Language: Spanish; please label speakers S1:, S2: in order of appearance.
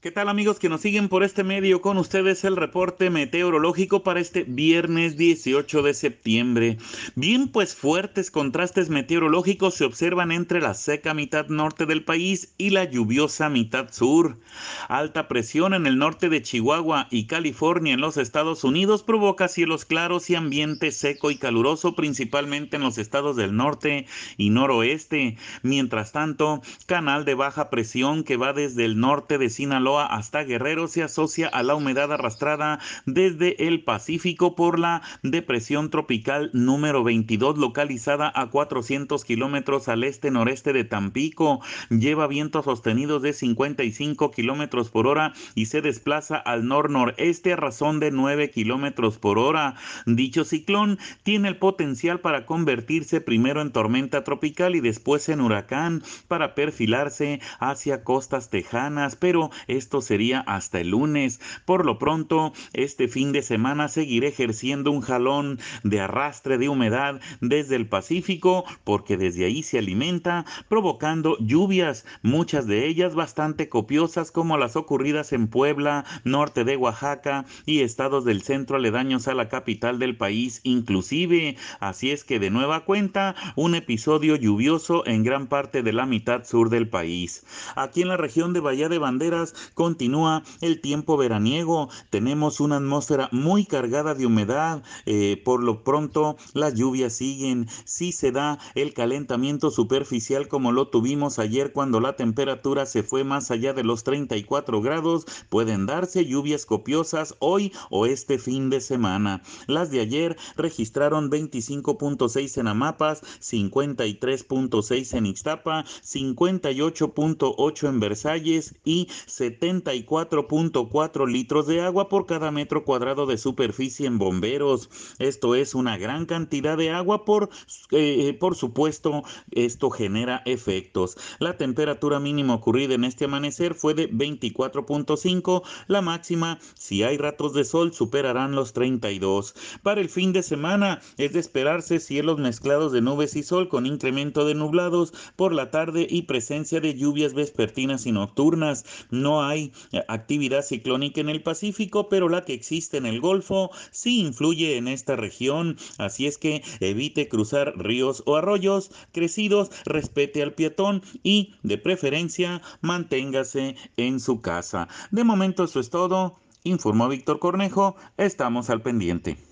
S1: ¿Qué tal amigos que nos siguen por este medio? Con ustedes el reporte meteorológico para este viernes 18 de septiembre. Bien, pues fuertes contrastes meteorológicos se observan entre la seca mitad norte del país y la lluviosa mitad sur. Alta presión en el norte de Chihuahua y California en los Estados Unidos provoca cielos claros y ambiente seco y caluroso principalmente en los estados del norte y noroeste. Mientras tanto, canal de baja presión que va desde el norte de Sinaloa hasta Guerrero se asocia a la humedad arrastrada desde el Pacífico por la depresión tropical número 22 localizada a 400 kilómetros al este noreste de Tampico. Lleva vientos sostenidos de 55 kilómetros por hora y se desplaza al nor-noreste a razón de 9 kilómetros por hora. Dicho ciclón tiene el potencial para convertirse primero en tormenta tropical y después en huracán para perfilarse hacia costas tejanas, pero esto sería hasta el lunes. Por lo pronto, este fin de semana seguiré ejerciendo un jalón de arrastre de humedad desde el Pacífico porque desde ahí se alimenta, provocando lluvias, muchas de ellas bastante copiosas como las ocurridas en Puebla, norte de Oaxaca y estados del centro aledaños a la capital del país inclusive. Así es que de nueva cuenta, un episodio lluvioso en gran parte de la mitad sur del país. Aquí en la región de Bahía de Banderas Continúa el tiempo veraniego, tenemos una atmósfera muy cargada de humedad, eh, por lo pronto las lluvias siguen, si se da el calentamiento superficial como lo tuvimos ayer cuando la temperatura se fue más allá de los 34 grados, pueden darse lluvias copiosas hoy o este fin de semana. Las de ayer registraron 25.6 en Amapas, 53.6 en Ixtapa, 58.8 en Versalles y 70 74.4 litros de agua por cada metro cuadrado de superficie en bomberos. Esto es una gran cantidad de agua, por, eh, por supuesto, esto genera efectos. La temperatura mínima ocurrida en este amanecer fue de 24.5, la máxima, si hay ratos de sol, superarán los 32. Para el fin de semana es de esperarse cielos mezclados de nubes y sol con incremento de nublados por la tarde y presencia de lluvias vespertinas y nocturnas. No hay hay eh, actividad ciclónica en el Pacífico, pero la que existe en el Golfo sí influye en esta región, así es que evite cruzar ríos o arroyos crecidos, respete al peatón y de preferencia manténgase en su casa. De momento eso es todo, informó Víctor Cornejo, estamos al pendiente.